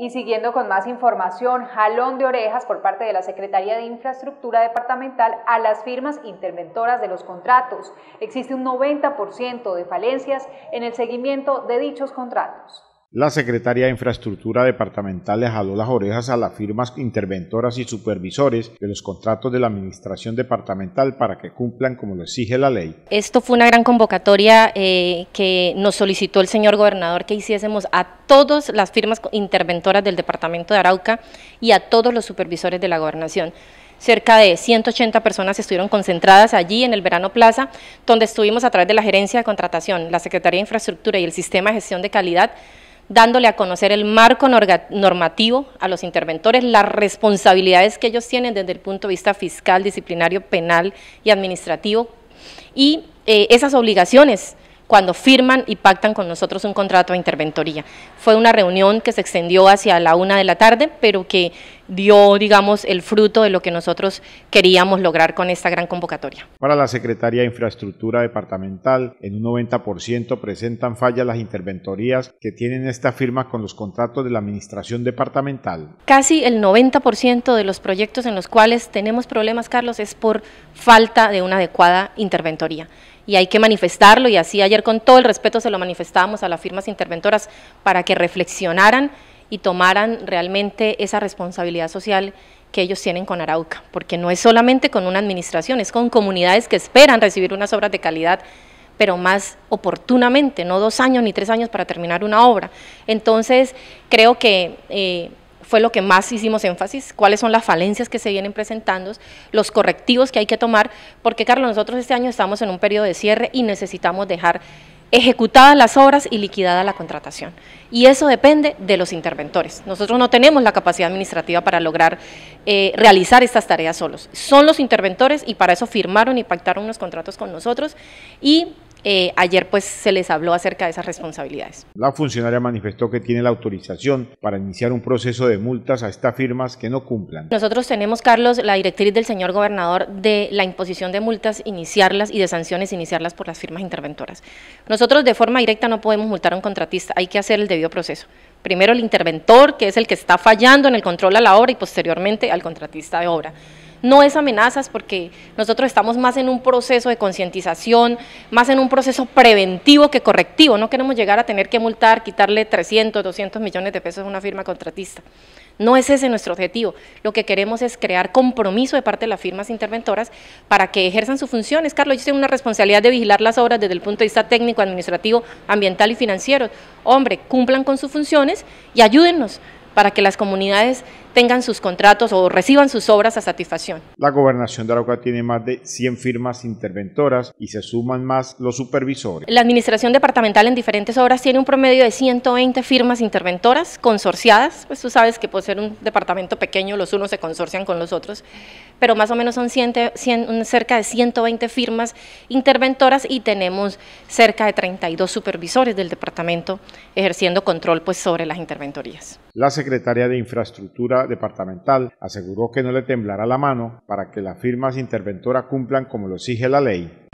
Y siguiendo con más información, jalón de orejas por parte de la Secretaría de Infraestructura Departamental a las firmas interventoras de los contratos. Existe un 90% de falencias en el seguimiento de dichos contratos. La Secretaría de Infraestructura Departamental le jaló las orejas a las firmas interventoras y supervisores de los contratos de la Administración Departamental para que cumplan como lo exige la ley. Esto fue una gran convocatoria eh, que nos solicitó el señor gobernador que hiciésemos a todas las firmas interventoras del Departamento de Arauca y a todos los supervisores de la gobernación cerca de 180 personas estuvieron concentradas allí en el Verano Plaza, donde estuvimos a través de la Gerencia de Contratación, la Secretaría de Infraestructura y el Sistema de Gestión de Calidad dándole a conocer el marco normativo a los interventores, las responsabilidades que ellos tienen desde el punto de vista fiscal, disciplinario, penal y administrativo, y eh, esas obligaciones cuando firman y pactan con nosotros un contrato de interventoría. Fue una reunión que se extendió hacia la una de la tarde, pero que dio, digamos, el fruto de lo que nosotros queríamos lograr con esta gran convocatoria. Para la Secretaría de Infraestructura Departamental, en un 90% presentan fallas las interventorías que tienen esta firma con los contratos de la Administración Departamental. Casi el 90% de los proyectos en los cuales tenemos problemas, Carlos, es por falta de una adecuada interventoría y hay que manifestarlo y así ayer con todo el respeto se lo manifestábamos a las firmas interventoras para que reflexionaran y tomaran realmente esa responsabilidad social que ellos tienen con Arauca, porque no es solamente con una administración, es con comunidades que esperan recibir unas obras de calidad, pero más oportunamente, no dos años ni tres años para terminar una obra. Entonces, creo que eh, fue lo que más hicimos énfasis, cuáles son las falencias que se vienen presentando, los correctivos que hay que tomar, porque Carlos, nosotros este año estamos en un periodo de cierre y necesitamos dejar ejecutadas las obras y liquidada la contratación. Y eso depende de los interventores. Nosotros no tenemos la capacidad administrativa para lograr eh, realizar estas tareas solos. Son los interventores y para eso firmaron y pactaron unos contratos con nosotros y eh, ayer pues se les habló acerca de esas responsabilidades. La funcionaria manifestó que tiene la autorización para iniciar un proceso de multas a estas firmas que no cumplan. Nosotros tenemos, Carlos, la directriz del señor gobernador de la imposición de multas, iniciarlas y de sanciones, iniciarlas por las firmas interventoras. Nosotros de forma directa no podemos multar a un contratista, hay que hacer el debido proceso. Primero el interventor, que es el que está fallando en el control a la obra y posteriormente al contratista de obra no es amenazas porque nosotros estamos más en un proceso de concientización, más en un proceso preventivo que correctivo, no queremos llegar a tener que multar, quitarle 300, 200 millones de pesos a una firma contratista. No es ese nuestro objetivo, lo que queremos es crear compromiso de parte de las firmas interventoras para que ejerzan sus funciones. Carlos, yo tengo una responsabilidad de vigilar las obras desde el punto de vista técnico, administrativo, ambiental y financiero. Hombre, cumplan con sus funciones y ayúdennos para que las comunidades tengan sus contratos o reciban sus obras a satisfacción. La gobernación de Arauca tiene más de 100 firmas interventoras y se suman más los supervisores. La administración departamental en diferentes obras tiene un promedio de 120 firmas interventoras consorciadas, pues tú sabes que puede ser un departamento pequeño los unos se consorcian con los otros, pero más o menos son cerca de 120 firmas interventoras y tenemos cerca de 32 supervisores del departamento ejerciendo control pues sobre las interventorías. La secretaria de Infraestructura departamental aseguró que no le temblará la mano para que las firmas interventoras cumplan como lo exige la ley.